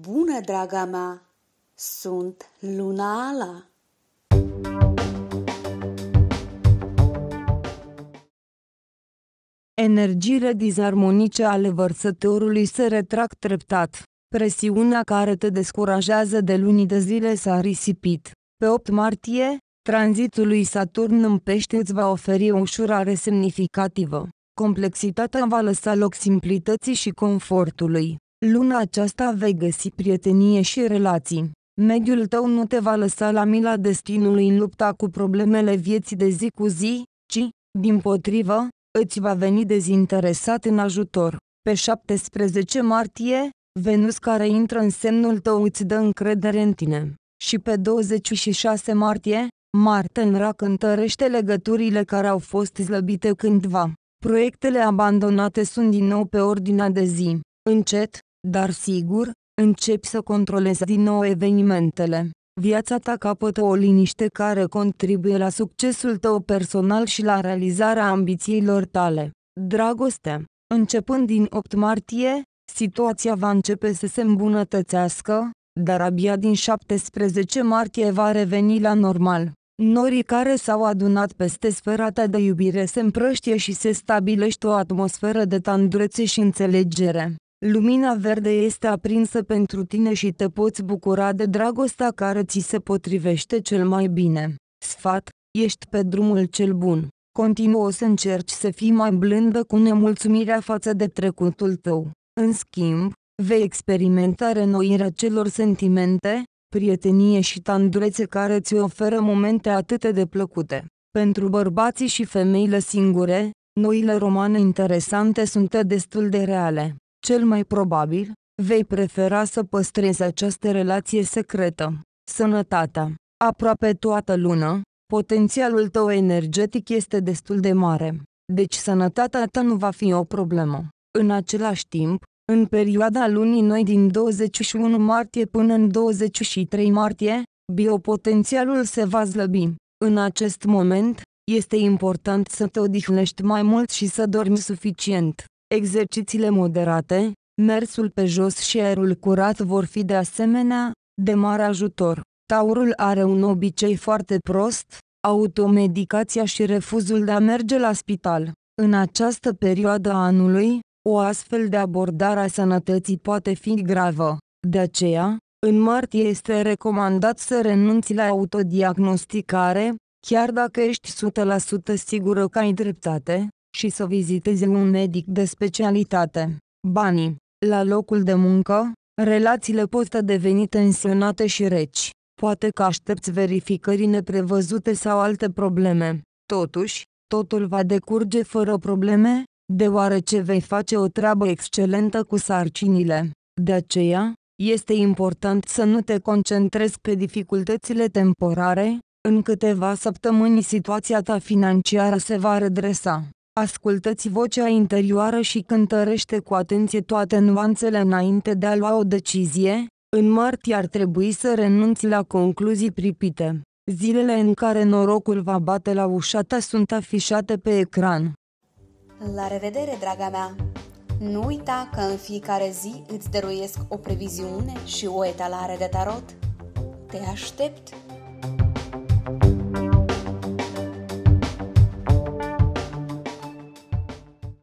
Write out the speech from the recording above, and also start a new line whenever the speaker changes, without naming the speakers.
Bună, draga mea! Sunt Luna Ala! Energiile dizarmonice ale vărsătorului se retrag treptat. Presiunea care te descurajează de luni de zile s-a risipit. Pe 8 martie, tranzitul lui Saturn în pește îți va oferi o ușurare semnificativă. Complexitatea va lăsa loc simplității și confortului. Luna aceasta vei găsi prietenie și relații. Mediul tău nu te va lăsa la mila destinului în lupta cu problemele vieții de zi cu zi, ci, din potrivă, îți va veni dezinteresat în ajutor. Pe 17 martie, Venus care intră în semnul tău îți dă încredere în tine. Și pe 26 martie, Marte în rac întărește legăturile care au fost slăbite cândva. Proiectele abandonate sunt din nou pe ordinea de zi. Încet, dar sigur, începi să controlezi din nou evenimentele. Viața ta capătă o liniște care contribuie la succesul tău personal și la realizarea ambițiilor tale. Dragoste. Începând din 8 martie, situația va începe să se îmbunătățească, dar abia din 17 martie va reveni la normal. Norii care s-au adunat peste sfera ta de iubire se împrăștie și se stabilește o atmosferă de tandrețe și înțelegere. Lumina verde este aprinsă pentru tine și te poți bucura de dragostea care ți se potrivește cel mai bine. Sfat, ești pe drumul cel bun. Continuă să încerci să fii mai blândă cu nemulțumirea față de trecutul tău. În schimb, vei experimenta renoirea celor sentimente, prietenie și tandurețe care ți oferă momente atât de plăcute. Pentru bărbații și femeile singure, noile romane interesante sunt destul de reale cel mai probabil, vei prefera să păstrezi această relație secretă. Sănătatea. Aproape toată luna, potențialul tău energetic este destul de mare, deci sănătatea ta nu va fi o problemă. În același timp, în perioada lunii noi din 21 martie până în 23 martie, biopotențialul se va slăbi. În acest moment, este important să te odihnești mai mult și să dormi suficient. Exercițiile moderate, mersul pe jos și aerul curat vor fi de asemenea de mare ajutor. Taurul are un obicei foarte prost, automedicația și refuzul de a merge la spital. În această perioadă a anului, o astfel de abordare a sănătății poate fi gravă. De aceea, în martie este recomandat să renunți la autodiagnosticare, chiar dacă ești 100% sigură că ai dreptate, și să viziteze un medic de specialitate. Banii, la locul de muncă, relațiile pot deveni tensionate și reci. Poate că aștepți verificări neprevăzute sau alte probleme. Totuși, totul va decurge fără probleme, deoarece vei face o treabă excelentă cu sarcinile. De aceea, este important să nu te concentrezi pe dificultățile temporare, în câteva săptămâni situația ta financiară se va redresa. Ascultați vocea interioară și cântărește cu atenție toate nuanțele înainte de a lua o decizie. În martie ar trebui să renunți la concluzii pripite. Zilele în care norocul va bate la ușa ta sunt afișate pe ecran. La revedere, draga mea! Nu uita că în fiecare zi îți dăruiesc o previziune și o etalare de tarot. Te aștept!